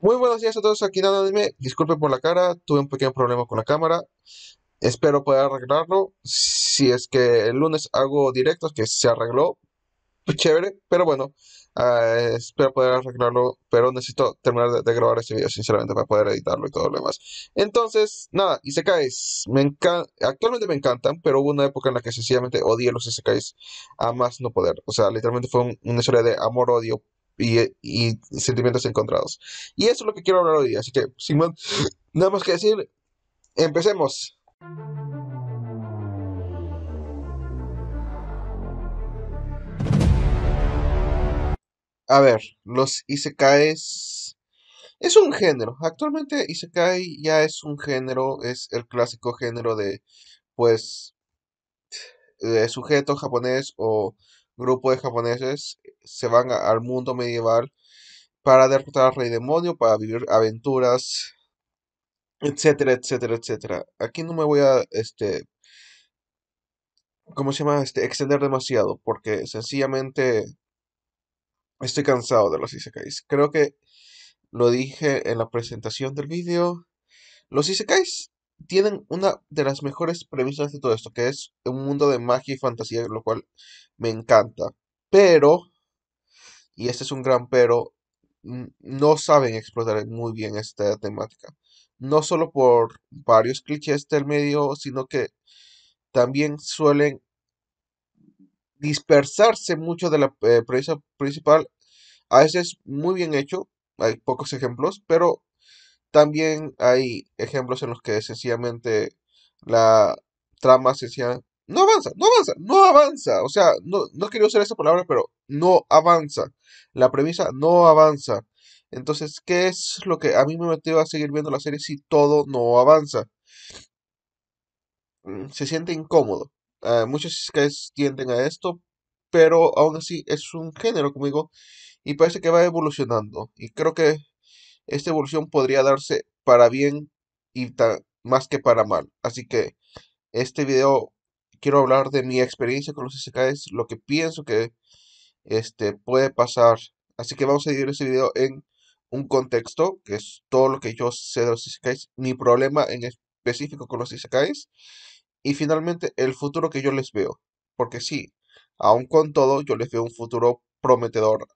Muy buenos días a todos aquí nada, dime. Disculpen por la cara, tuve un pequeño problema con la cámara. Espero poder arreglarlo. Si es que el lunes hago directos, que se arregló, pues chévere, pero bueno, eh, espero poder arreglarlo. Pero necesito terminar de, grabar este video, sinceramente, para poder editarlo y todo lo demás. Entonces, nada, Isekais. Me encanta, actualmente me encantan, pero hubo una época en la que sencillamente odié los Isekais a más no poder. O sea, literalmente fue una historia de amor-odio y, sentimientos encontrados. Y eso es lo que quiero hablar hoy. Así que, Simón, nada más que decir, empecemos. A ver, los Isekais. Es un género. Actualmente Isekai ya es un género. Es el clásico género de, pues, de sujeto japonés o grupo de japoneses se van al mundo medieval para derrotar al rey demonio, para vivir aventuras, etcétera, etcétera, etcétera. Aquí no me voy a, este, ¿cómo se llama? Este, extender demasiado, porque sencillamente estoy cansado de los isekais. Creo que lo dije en la presentación del vídeo. Los isekais tienen una de las mejores premisas de todo esto, que es un mundo de magia y fantasía, lo cual me encanta. Pero y este es un gran pero, no saben explotar muy bien esta temática. No solo por varios clichés del medio, sino que también suelen dispersarse mucho de la eh, prensa principal. A veces muy bien hecho, hay pocos ejemplos, pero también hay ejemplos en los que sencillamente la trama sencilla no avanza, no avanza, no avanza. O sea, no, no quería usar esa palabra, pero no avanza. La premisa no avanza. Entonces, ¿qué es lo que a mí me metió a seguir viendo la serie si todo no avanza? Mm, se siente incómodo. Ah, muchos que tienden a esto, pero aún así es un género, conmigo y parece que va evolucionando. Y creo que esta evolución podría darse para bien y más que para mal. Así que este video quiero hablar de mi experiencia con los SKs, lo que pienso que este, puede pasar. Así que vamos a dividir este video en un contexto, que es todo lo que yo sé de los ICKs, mi problema en específico con los isekais, y finalmente el futuro que yo les veo. Porque sí, aún con todo, yo les veo un futuro prometedor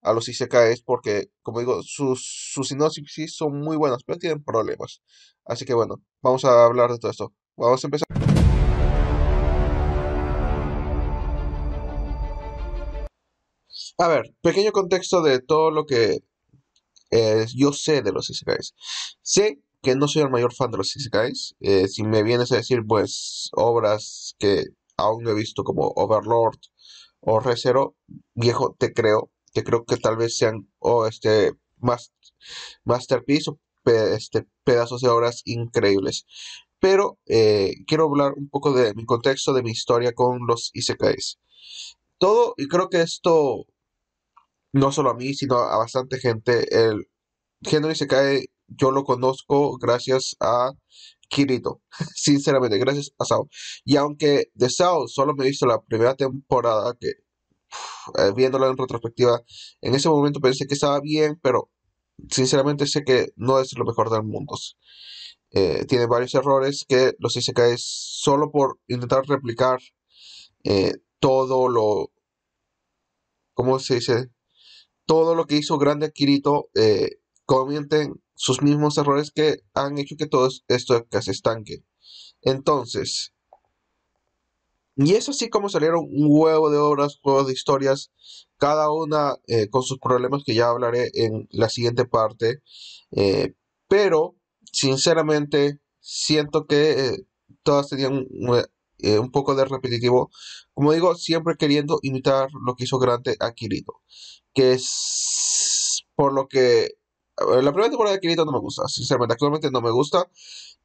a los isekais, porque, como digo, sus, sus sinopsis son muy buenas, pero tienen problemas. Así que bueno, vamos a hablar de todo esto. Vamos a empezar. A ver, pequeño contexto de todo lo que eh, yo sé de los Isekais. Sé que no soy el mayor fan de los Isekais. Eh, si me vienes a decir, pues, obras que aún no he visto como Overlord o Recero, viejo, te creo. Te creo que tal vez sean o este masterpiece o este, pedazos de obras increíbles. Pero eh, quiero hablar un poco de mi contexto, de mi historia con los Isekais todo, y creo que esto no solo a mí, sino a bastante gente. El género se cae, yo lo conozco gracias a Kirito, sinceramente, gracias a Sao. Y aunque de Sao solo me he visto la primera temporada, que viéndolo eh, viéndola en retrospectiva, en ese momento pensé que estaba bien, pero sinceramente sé que no es lo mejor del mundo. Eh, tiene varios errores que los Isekai solo por intentar replicar eh, todo lo. ¿Cómo se dice? todo lo que hizo Grande Kirito, eh, sus mismos errores que han hecho que todo esto se estanque. Entonces, y es así como salieron un huevo de obras, juegos de historias, cada una eh, con sus problemas que ya hablaré en la siguiente parte. Eh, pero, sinceramente, siento que eh, todas tenían eh, un poco de repetitivo. Como digo, siempre queriendo imitar lo que hizo Grande a Kirito. Que es por lo que... La primera temporada de Kirito no me gusta, sinceramente, actualmente no me gusta.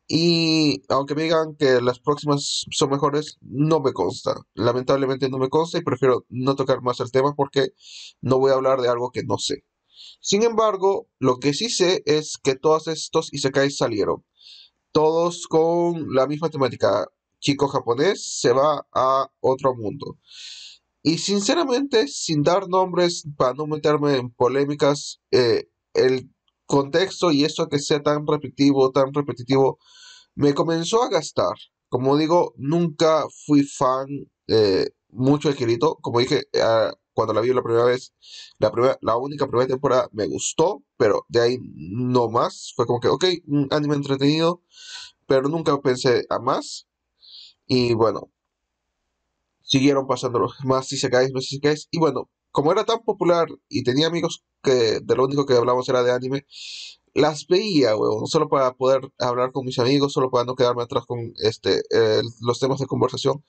Y aunque me digan que las próximas son mejores, no me consta. Lamentablemente no me consta y prefiero no tocar más el tema porque no voy a hablar de algo que no sé. Sin embargo, lo que sí sé es que todos estos Isekai salieron. Todos con la misma temática chico japonés se va a otro mundo. Y sinceramente, sin dar nombres, para no meterme en polémicas, eh, el contexto y esto que sea tan repetitivo, tan repetitivo, me comenzó a gastar. Como digo, nunca fui fan eh, mucho de Kirito. Como dije, ah, cuando la vi la primera vez, la, primera, la única primera temporada me gustó, pero de ahí no más. Fue como que, ok, un anime entretenido, pero nunca pensé a más. Y bueno, siguieron pasando más isekais, más isekais. Y bueno, como era tan popular y tenía amigos que de lo único que hablábamos era de anime, las veía, weón, solo para poder hablar con mis amigos, solo para no quedarme atrás con este, eh, los temas de conversación.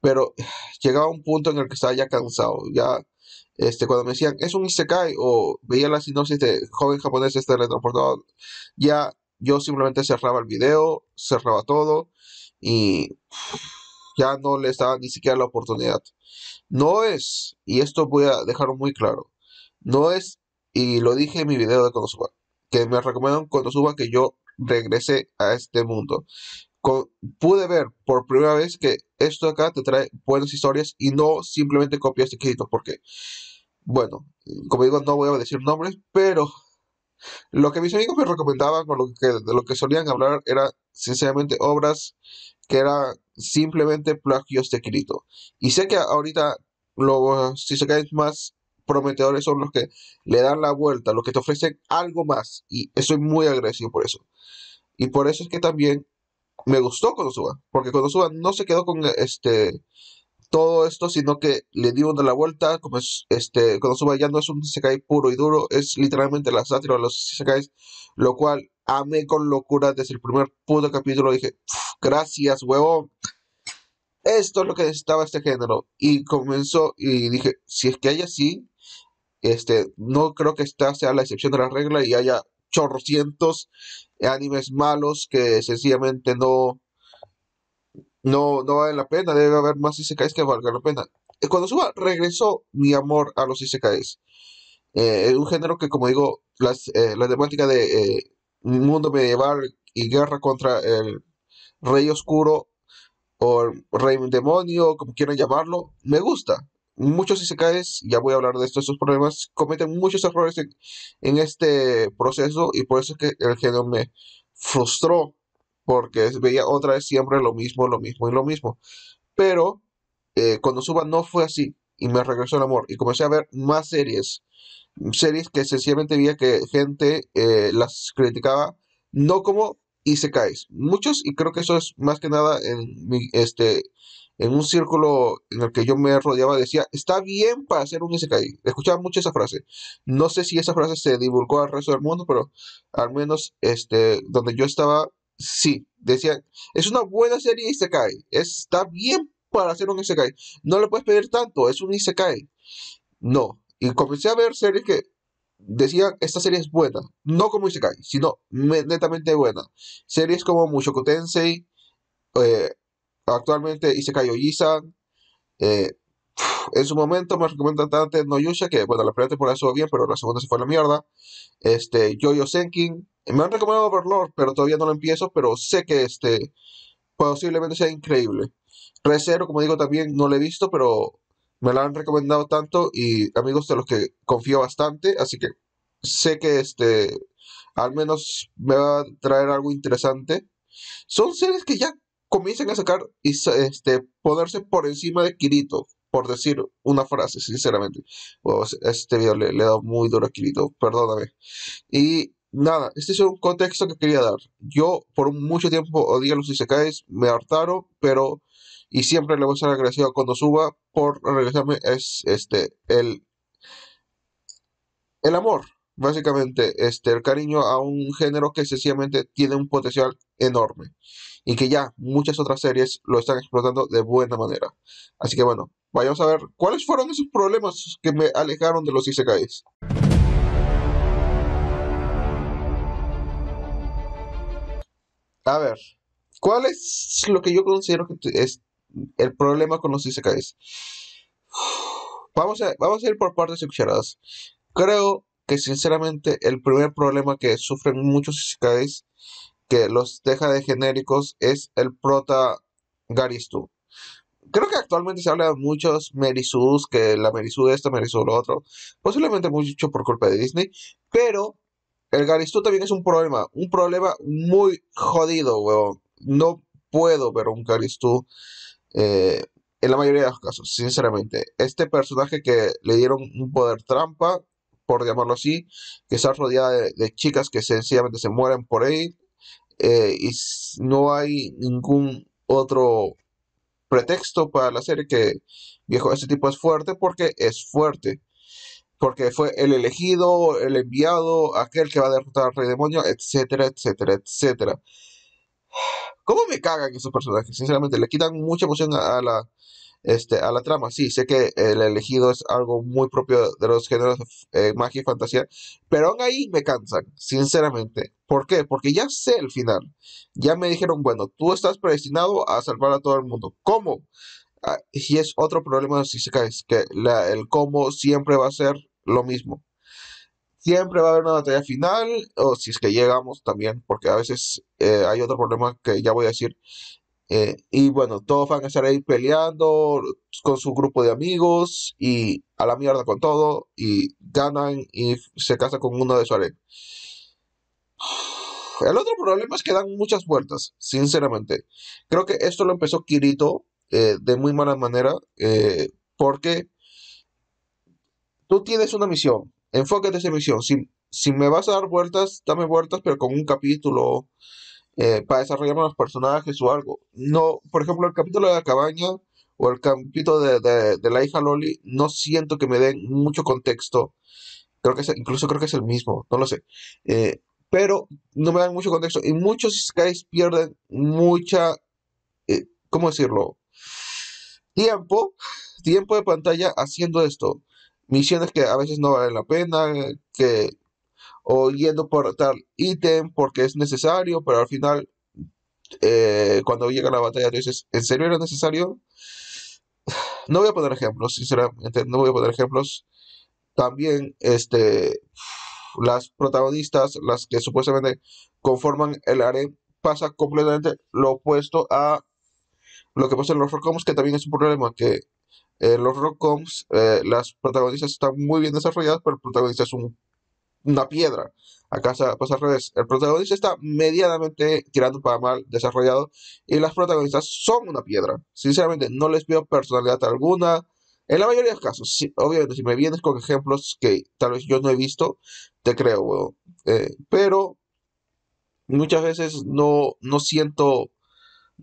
Pero llegaba un punto en el que estaba ya cansado, ya este, cuando me decían, es un isekai, o veía la sinopsis de joven japonés este teletransportado, ya yo simplemente cerraba el video, cerraba todo, y ya no les estaba ni siquiera la oportunidad. No es, y esto voy a dejarlo muy claro, no es, y lo dije en mi video de suba que me recomendaron suba que yo regrese a este mundo. pude ver por primera vez que esto acá te trae buenas historias y no simplemente copias de crédito, porque, bueno, como digo, no voy a decir nombres, pero lo que mis amigos me recomendaban lo que, de lo que solían hablar era sinceramente obras que eran simplemente plagios de Kirito. Y sé que ahorita los si se caen más prometedores son los que le dan la vuelta, los que te ofrecen algo más. Y estoy muy agresivo por eso. Y por eso es que también me gustó suba, porque suba no se quedó con este todo esto, sino que le dio una la vuelta, como es, este, suba ya no es un Isekai puro y duro, es literalmente la sátira de los Isekais, lo cual amé con locura desde el primer puto capítulo, dije, gracias, huevo, esto es lo que necesitaba este género, y comenzó, y dije, si es que hay así, este, no creo que esta sea la excepción de la regla y haya chorrocientos animes malos que sencillamente no no, no vale la pena, debe haber más ICKs que valga la pena. Eh, cuando suba, regresó mi amor a los ICKs. es eh, un género que, como digo, las, eh, la temática de mundo medieval y guerra contra el rey oscuro o el rey demonio, como quieran llamarlo, me gusta. Muchos ICKs, ya voy a hablar de esto, estos problemas, cometen muchos errores en, en este proceso y por eso es que el género me frustró porque veía otra vez siempre lo mismo, lo mismo y lo mismo. Pero eh, cuando suba no fue así y me regresó el amor y comencé a ver más series, series que sencillamente veía que gente eh, las criticaba, no como isekais, muchos y creo que eso es más que nada en este, en un círculo en el que yo me rodeaba decía, está bien para hacer un isekai. Escuchaba mucho esa frase. No sé si esa frase se divulgó al resto del mundo, pero al menos este, donde yo estaba sí, decían, es una buena serie Isekai. Está bien para hacer un Isekai. No le puedes pedir tanto, es un Isekai. No. Y comencé a ver series que decían, esta serie es buena. No como Isekai, sino netamente buena. Series como Mushoku Tensei, eh, actualmente Isekai y eh, en su momento me recomiendo tanto Noyusha, que bueno, la primera temporada estuvo bien, pero la segunda se fue la mierda. Este, Jojo Senkin. Me han recomendado Overlord, pero todavía no lo empiezo, pero sé que este posiblemente sea increíble. Recero, como digo, también no lo he visto, pero me la han recomendado tanto y amigos de los que confío bastante, así que sé que este al menos me va a traer algo interesante. Son series que ya comienzan a sacar y este, ponerse por encima de Kirito por decir una frase, sinceramente. este video le, he dado muy duro a Kirito, perdóname. Y nada, este es un contexto que quería dar. Yo por mucho tiempo odié a los Isekais, me hartaron, pero... Y siempre le voy a ser agradecido cuando suba, por regresarme es, este, el, el amor básicamente este, el cariño a un género que sencillamente tiene un potencial enorme y que ya muchas otras series lo están explotando de buena manera. Así que bueno, vayamos a ver cuáles fueron esos problemas que me alejaron de los Isekais. A ver, ¿cuál es lo que yo considero que es el problema con los Isekais? Vamos a, vamos a ir por partes cucharadas Creo que sinceramente el primer problema que sufren muchos Isekais que los deja de genéricos es el prota Garistu. Creo que actualmente se habla de muchos Merisus, que la Merisu esta, Merisu lo otro, posiblemente mucho por culpa de Disney, pero el Garistu también es un problema, un problema muy jodido, No puedo ver un Garistu eh, en la mayoría de los casos, sinceramente. Este personaje que le dieron un poder trampa, por llamarlo así, que está rodeada de, chicas que sencillamente se mueren por él eh, y no hay ningún otro pretexto para la serie que, viejo, este tipo es fuerte porque es fuerte. Porque fue el elegido, el enviado, aquel que va a derrotar al rey demonio, etcétera, etcétera, etcétera. ¿Cómo me cagan esos personajes? Sinceramente, le quitan mucha emoción a la, este, a la trama. Sí, sé que el elegido es algo muy propio de los géneros de eh, magia y fantasía, pero aún ahí me cansan, sinceramente. ¿Por qué? Porque ya sé el final. Ya me dijeron, bueno, tú estás predestinado a salvar a todo el mundo. ¿Cómo? Ah, y es otro problema si se Es que el cómo siempre va a ser lo mismo. Siempre va a haber una batalla final, o si es que llegamos también, porque a veces eh, hay otro problema que ya voy a decir, eh, y bueno, todos van a estar ahí peleando con su grupo de amigos y a la mierda con todo y ganan y se casa con uno de su arena. El otro problema es que dan muchas vueltas, sinceramente. Creo que esto lo empezó Kirito eh, de muy mala manera eh, porque tú tienes una misión, enfócate en esa misión. Si, si me vas a dar vueltas, dame vueltas, pero con un capítulo eh, para desarrollar los personajes o algo. No, por ejemplo, el capítulo de la cabaña o el capítulo de, la hija Loli, no siento que me den mucho contexto. Creo que incluso creo que es el mismo, no lo sé. Eh, pero no me dan mucho contexto. Y muchos Skies pierden mucha, eh, ¿cómo decirlo? Tiempo, tiempo de pantalla haciendo esto. Misiones que a veces no valen la pena, que o yendo por tal ítem porque es necesario, pero al final, eh, cuando llega la batalla, tú dices, ¿en serio era necesario? No voy a poner ejemplos, sinceramente, no voy a poner ejemplos. También, este, las protagonistas, las que supuestamente conforman el área. pasa completamente lo opuesto a lo que pasa en los rockcoms, que también es un problema, que en eh, los rockcoms eh, las protagonistas están muy bien desarrolladas, pero el protagonista es un una piedra. Acá pasa pues, al revés. El protagonista está medianamente tirando para mal desarrollado y las protagonistas son una piedra. Sinceramente, no les veo personalidad alguna. En la mayoría de los casos, obviamente, si me vienes con ejemplos que tal vez yo no he visto, te creo, eh, pero muchas veces no, no siento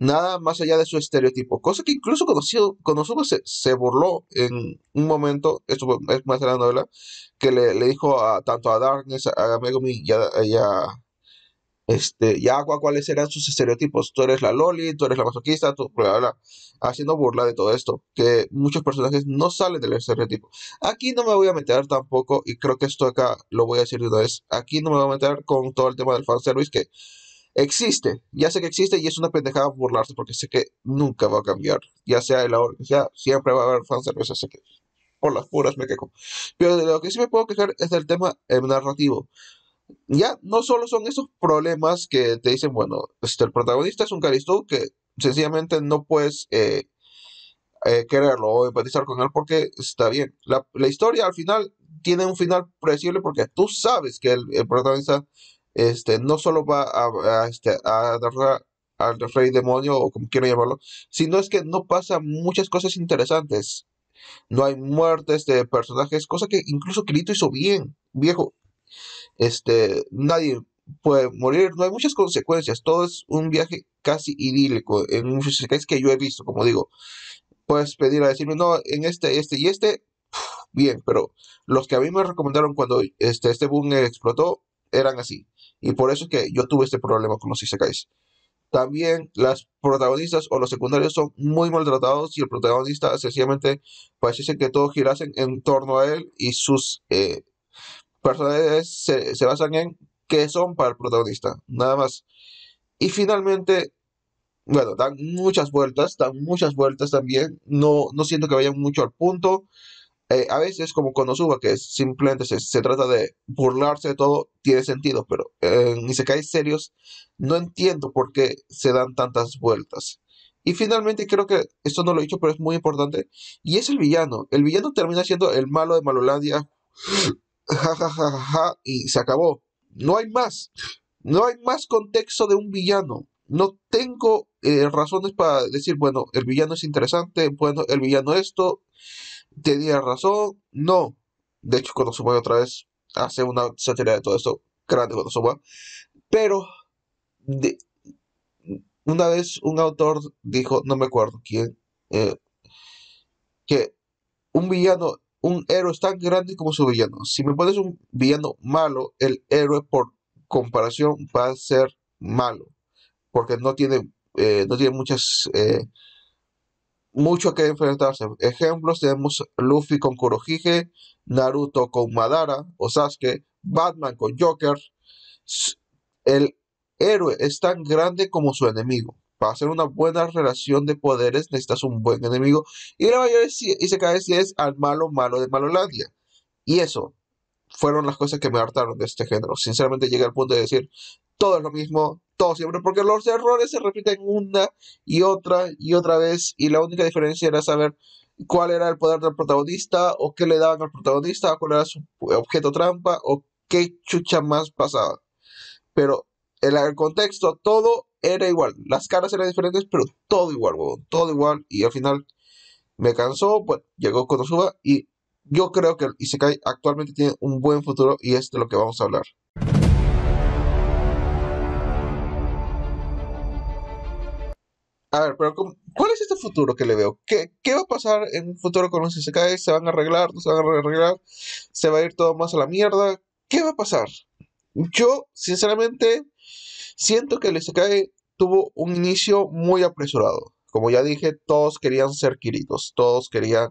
nada más allá de su estereotipo, cosa que incluso conocido, conocido se, se, burló en un momento, esto es más de la novela, que le, dijo a, tanto a Darkness, a Megumi y a, este, y Agua cuáles eran sus estereotipos. Tú eres la Loli, tú eres la masoquista, tú, bla, haciendo burla de todo esto, que muchos personajes no salen del estereotipo. Aquí no me voy a meter tampoco, y creo que esto acá lo voy a decir de una vez, aquí no me voy a meter con todo el tema del fanservice que Existe, ya sé que existe y es una pendejada burlarse porque sé que nunca va a cambiar. Ya sea el ahora, ya siempre va a haber fanservice, sé que por las puras me quejo. Pero de lo que sí me puedo quejar es del tema narrativo. Ya no solo son esos problemas que te dicen, bueno, este, el protagonista es un caristú que sencillamente no puedes eh, eh, quererlo o empatizar con él porque está bien. La, historia al final tiene un final predecible porque tú sabes que el protagonista este, no solo va a, este, al rey demonio o como quiera llamarlo, sino es que no pasa muchas cosas interesantes. No hay muertes de personajes, cosa que incluso Kirito hizo bien, viejo. Este, nadie puede morir, no hay muchas consecuencias, todo es un viaje casi idílico en un es que yo he visto, como digo. Puedes pedir a decirme, no, en este, este y este, bien, pero los que a mí me recomendaron cuando este, este boom explotó eran así. Y por eso es que yo tuve este problema con los Isekais. También las protagonistas o los secundarios son muy maltratados y el protagonista sencillamente parece que todos girasen en torno a él y sus eh, personajes se, se, basan en qué son para el protagonista, nada más. Y finalmente, bueno, dan muchas vueltas, dan muchas vueltas también, no, no siento que vayan mucho al punto, eh, a veces como suba que simplemente se, trata de burlarse de todo, tiene sentido, pero eh, ni se cae serios no entiendo por qué se dan tantas vueltas. Y finalmente creo que esto no lo he dicho, pero es muy importante, y es el villano. El villano termina siendo el malo de Malolandia, ja, ja, ja, ja, y se acabó. No hay más. No hay más contexto de un villano. No tengo eh, razones para decir, bueno, el villano es interesante, bueno, el villano esto tenía razón, no. De hecho, Konosuba otra vez hace una sátira de todo esto, grande Pero, una vez un autor dijo, no me acuerdo quién, eh, que un villano, un héroe es tan grande como su villano. Si me pones un villano malo, el héroe por comparación va a ser malo, porque no tiene, eh, no tiene muchas... Eh, mucho que enfrentarse. Ejemplos tenemos Luffy con Kurohige, Naruto con Madara o Sasuke, Batman con Joker. El héroe es tan grande como su enemigo. Para hacer una buena relación de poderes necesitas un buen enemigo. Y la mayoría y se cae si es al malo malo de Malolandia. Y eso fueron las cosas que me hartaron de este género. Sinceramente llegué al punto de decir, todo es lo mismo, todo siempre, porque los errores se repiten una y otra y otra vez, y la única diferencia era saber cuál era el poder del protagonista, o qué le daban al protagonista, cuál era su objeto trampa, o qué chucha más pasaba. Pero en el contexto, todo era igual. Las caras eran diferentes, pero todo igual, Todo igual. Y al final me cansó. pues llegó suba Y yo creo que el Isekai actualmente tiene un buen futuro. Y es de lo que vamos a hablar. A ver, pero ¿cuál es este futuro que le veo? ¿Qué, va a pasar en un futuro con los SKI? ¿Se van a arreglar? ¿No se van a arreglar? ¿Se va a ir todo más a la mierda? ¿Qué va a pasar? Yo, sinceramente, siento que el SKI tuvo un inicio muy apresurado. Como ya dije, todos querían ser Kiritos, todos querían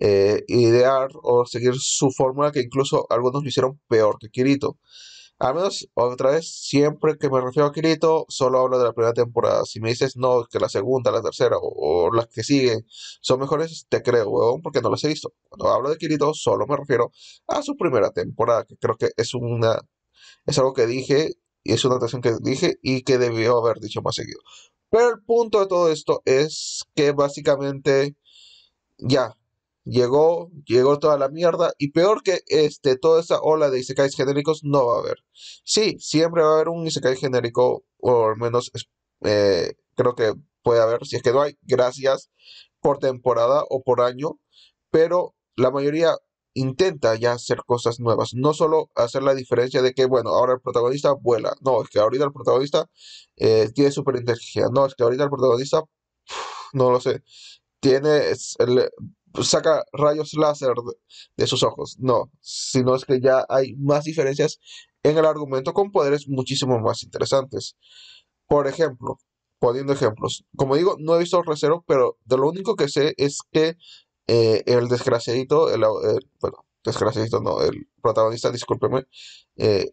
eh, idear o seguir su fórmula que incluso algunos lo hicieron peor que Kirito. Al menos, otra vez, siempre que me refiero a Kirito, solo hablo de la primera temporada. Si me dices no, que la segunda, la tercera o, las que siguen son mejores, te creo, weón, porque no las he visto. Cuando hablo de Kirito, solo me refiero a su primera temporada, que creo que es una. Es algo que dije y es una notación que dije y que debió haber dicho más seguido. Pero el punto de todo esto es que básicamente ya llegó, llegó toda la mierda y peor que este, toda esa ola de isekais genéricos no va a haber. Sí, siempre va a haber un isekai genérico, o al menos eh, creo que puede haber, si es que no hay, gracias por temporada o por año, pero la mayoría intenta ya hacer cosas nuevas, no solo hacer la diferencia de que, bueno, ahora el protagonista vuela, no, es que ahorita el protagonista eh, tiene tiene energía. no, es que ahorita el protagonista, no lo sé, tiene, pues, saca rayos láser de, sus ojos, no, sino es que ya hay más diferencias en el argumento con poderes muchísimo más interesantes. Por ejemplo, poniendo ejemplos, como digo, no he visto Recero, pero de lo único que sé es que eh, el desgraciadito, el, eh, bueno, desgraciadito no, el protagonista, discúlpeme, eh,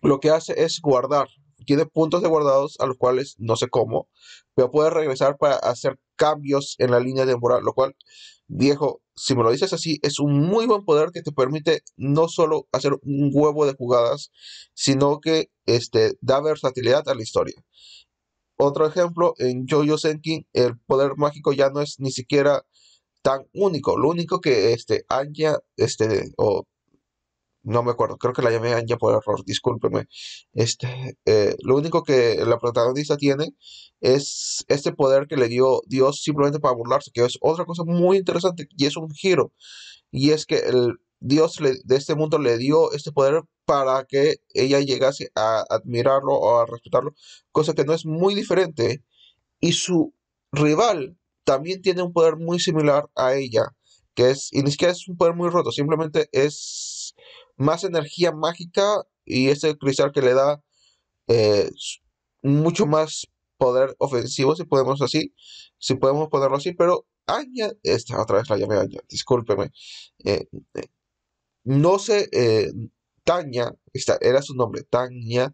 lo que hace es guardar. Tiene puntos de guardados a los cuales no sé cómo, pero puede regresar para hacer cambios en la línea temporal, lo cual, viejo, si me lo dices así, es un muy buen poder que te permite no solo hacer un huevo de jugadas, sino que este, da versatilidad a la historia. Otro ejemplo, en Jojo Senkin, el poder mágico ya no es ni siquiera tan único. Lo único que este, Anya este, o no me acuerdo, creo que la llamé Anja por error, discúlpeme. Este, eh, lo único que la protagonista tiene es este poder que le dio Dios simplemente para burlarse, que es otra cosa muy interesante y es un giro. Y es que el Dios de este mundo le dio este poder para que ella llegase a admirarlo o a respetarlo, cosa que no es muy diferente. Y su rival también tiene un poder muy similar a ella, que es, y ni siquiera es un poder muy roto, simplemente es más energía mágica y ese cristal que le da eh, mucho más poder ofensivo, si podemos así, si podemos ponerlo así, pero añade, esta otra vez la llamé aña discúlpeme, eh, eh, no sé, Tania, era su nombre, Tania,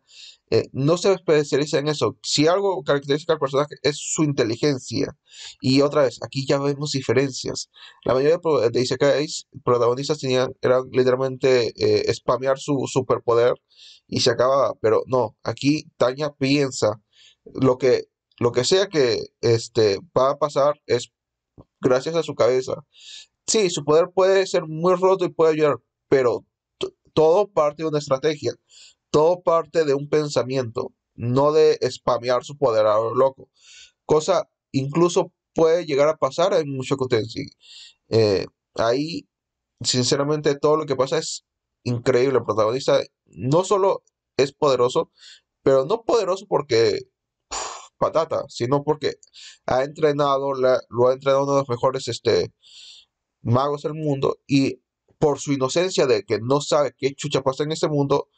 eh, no se especializa en eso. Si algo caracteriza al personaje es su inteligencia. Y otra vez, aquí ya vemos diferencias. La mayoría de los protagonistas tenían, eran literalmente eh, spamear su superpoder y se acababa. Pero no, aquí Tania piensa lo que, lo que sea que este, va a pasar es gracias a su cabeza. Sí, su poder puede ser muy roto y puede ayudar, pero todo parte de una estrategia, todo parte de un pensamiento, no de spamear su poder a lo loco. Cosa incluso puede llegar a pasar en mucho eh, ahí, sinceramente, todo lo que pasa es increíble. El protagonista no solo es poderoso, pero no poderoso porque patata, sino porque ha entrenado, lo ha entrenado uno de los mejores este, magos del mundo y por su inocencia de que no sabe qué chucha pasa en este mundo,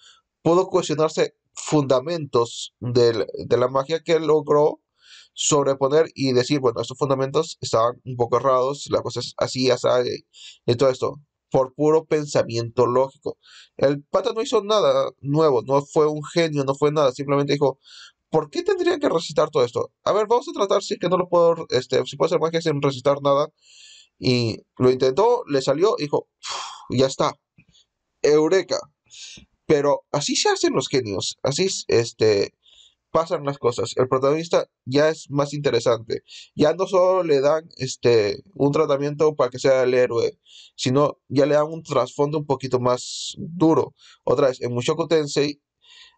pudo cuestionarse fundamentos de la magia que logró sobreponer y decir, bueno, estos fundamentos estaban un poco errados, la cosa es así, así, y todo esto, por puro pensamiento lógico. El pata no hizo nada nuevo, no fue un genio, no fue nada, simplemente dijo, ¿por qué tendría que recitar todo esto? A ver, vamos a tratar si que no lo puedo, este, si puedo hacer magia sin recitar nada. Y lo intentó, le salió, dijo, ya está. Eureka. Pero así se hacen los genios, así este, pasan las cosas. El protagonista ya es más interesante. Ya no solo le dan este, un tratamiento para que sea el héroe, sino ya le dan un trasfondo un poquito más duro. Otra vez, en Mushoku Tensei,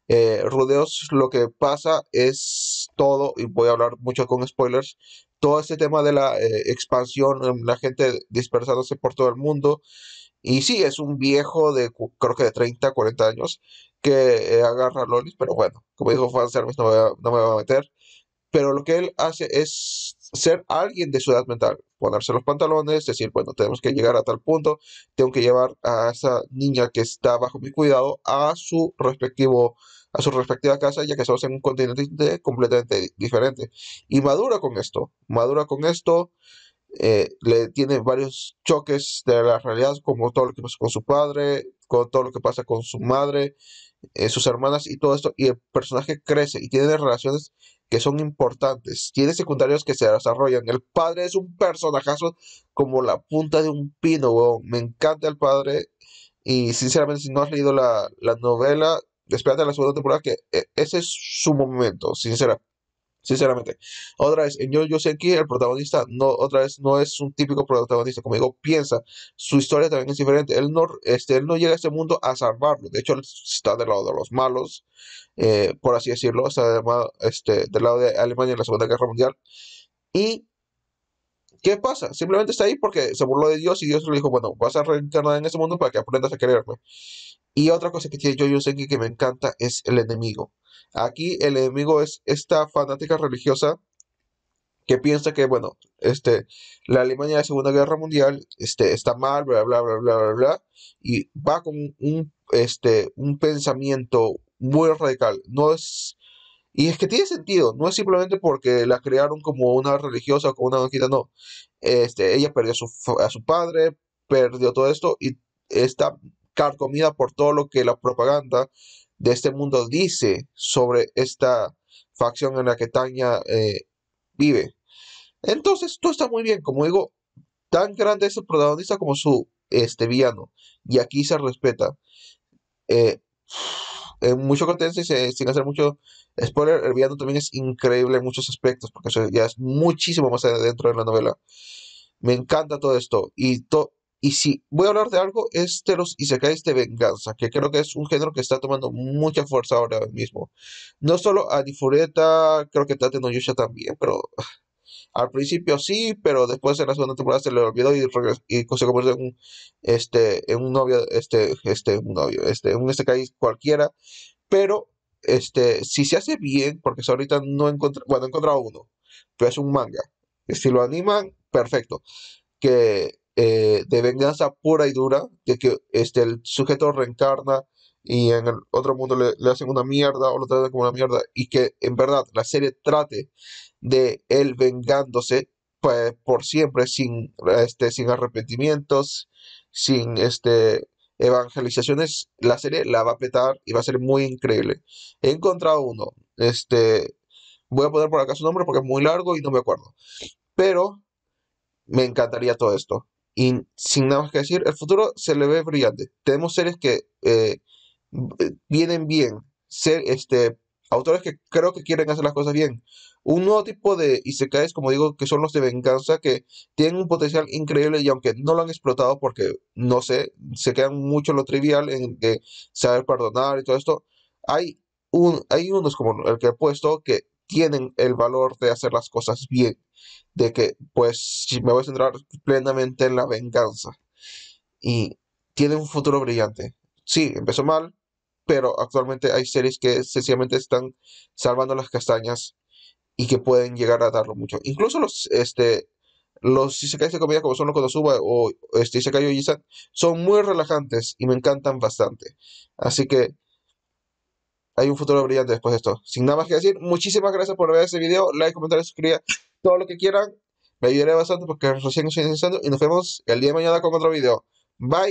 eh, Rudeos lo que pasa es todo, y voy a hablar mucho con spoilers, todo este tema de la eh, expansión, la gente dispersándose por todo el mundo y sí, es un viejo de, creo que de 30, 40 años, que eh, agarra lolis, pero bueno, como dijo Juan no me, no me voy a meter. Pero lo que él hace es ser alguien de su edad mental, ponerse los pantalones, decir, bueno, tenemos que llegar a tal punto, tengo que llevar a esa niña que está bajo mi cuidado a su respectivo a su respectiva casa, ya que estamos en un continente completamente diferente. Y madura con esto, madura con esto, eh, le tiene varios choques de la realidad, como todo lo que pasa con su padre, con todo lo que pasa con su madre, eh, sus hermanas y todo esto, y el personaje crece y tiene relaciones que son importantes, tiene secundarios que se desarrollan. El padre es un personajazo como la punta de un pino, Me encanta el padre y sinceramente si no has leído la, la novela, espérate a la segunda temporada que eh, ese es su momento, sincera sinceramente. Otra vez, en Yo sé que el protagonista no, otra vez, no es un típico protagonista, como digo, piensa, su historia también es diferente, él no, este, no llega a este mundo a salvarlo, de hecho él está del lado de los malos, eh, por así decirlo, está este, del lado de Alemania en la Segunda Guerra Mundial, y ¿Qué pasa? Simplemente está ahí porque se burló de Dios y Dios le dijo, bueno, vas a reencarnar en ese mundo para que aprendas a quererme. Y otra cosa que tiene yo yo sé que me encanta es el enemigo. Aquí el enemigo es esta fanática religiosa que piensa que, bueno, este, la Alemania de la Segunda Guerra Mundial este, está mal, bla, bla, bla, bla, bla, bla, y va con este, un pensamiento muy radical. No es y es que tiene sentido, no es simplemente porque la crearon como una religiosa o como una donjita, no. Este, ella perdió a su, a su padre, perdió todo esto y está carcomida por todo lo que la propaganda de este mundo dice sobre esta facción en la que Tanya eh, vive. Entonces, todo está muy bien. Como digo, tan grande es el protagonista como su este villano. Y aquí se respeta. Eh, eh, mucho contenido sin hacer mucho spoiler. El villano también es increíble en muchos aspectos, porque ya es muchísimo más adentro de la novela. Me encanta todo esto. Y, y si voy a hablar de algo, es de los cae de venganza, que creo que es un género que está tomando mucha fuerza ahora mismo. No solo a Nifureta, creo que Tate no Yusha también, pero ah, al principio sí, pero después en la segunda temporada se le olvidó y, se convirtió en un, este, en un novio, este, este, este, un este cualquiera. Pero, este, si se hace bien, porque ahorita no encuentra encontrado, uno, pero es un manga. Si lo animan, perfecto. Que eh, de venganza pura y dura, de que este, el sujeto reencarna y en el otro mundo le, hacen una mierda o lo tratan como una mierda y que en verdad la serie trate de él vengándose pues, por siempre sin, este, sin arrepentimientos, sin este, evangelizaciones, la serie la va a petar y va a ser muy increíble. He encontrado uno, este, voy a poner por acá su nombre porque es muy largo y no me acuerdo, pero me encantaría todo esto. Y sin nada más que decir, el futuro se le ve brillante. Tenemos series que eh, vienen bien, ser este, autores que creo que quieren hacer las cosas bien. Un nuevo tipo de Isekais, como digo, que son los de venganza, que tienen un potencial increíble y aunque no lo han explotado porque, no sé, se quedan mucho en lo trivial, en que saber perdonar y todo esto, hay, un, hay unos como el que he puesto que tienen el valor de hacer las cosas bien, de que pues me voy a centrar plenamente en la venganza y tienen un futuro brillante. Sí, empezó mal, pero actualmente hay series que sencillamente están salvando las castañas y que pueden llegar a darlo mucho. Incluso los, este, los cae de comedia como son los suba o este, cayó Gizan son muy relajantes y me encantan bastante. Así que hay un futuro brillante después de esto. Sin nada más que decir, muchísimas gracias por ver este video. Like, comentar, suscribir, todo lo que quieran. Me ayudaré bastante porque recién estoy iniciando y nos vemos el día de mañana con otro video. Bye.